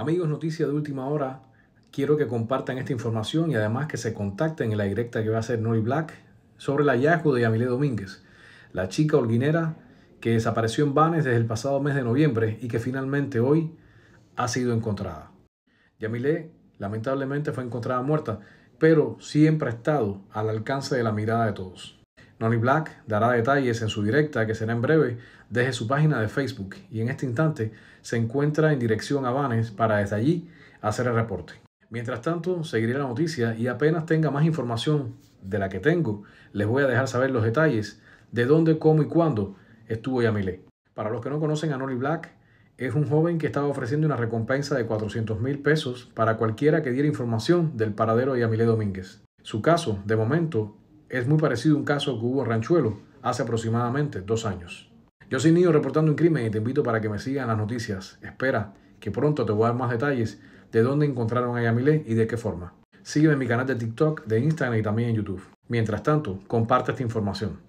Amigos, noticia de última hora. Quiero que compartan esta información y además que se contacten en la directa que va a hacer Noy Black sobre el hallazgo de Yamile Domínguez, la chica holguinera que desapareció en Banes desde el pasado mes de noviembre y que finalmente hoy ha sido encontrada. Yamile lamentablemente fue encontrada muerta, pero siempre ha estado al alcance de la mirada de todos. Nolly Black dará detalles en su directa, que será en breve, desde su página de Facebook y en este instante se encuentra en dirección a Vanes para desde allí hacer el reporte. Mientras tanto, seguiré la noticia y apenas tenga más información de la que tengo, les voy a dejar saber los detalles de dónde, cómo y cuándo estuvo Yamile. Para los que no conocen a Nolly Black, es un joven que estaba ofreciendo una recompensa de 400 mil pesos para cualquiera que diera información del paradero de Yamile Domínguez. Su caso, de momento, es muy parecido a un caso que hubo en Ranchuelo hace aproximadamente dos años. Yo soy Niño reportando un crimen y te invito para que me sigan las noticias. Espera que pronto te voy a dar más detalles de dónde encontraron a Yamile y de qué forma. Sígueme en mi canal de TikTok, de Instagram y también en YouTube. Mientras tanto, comparte esta información.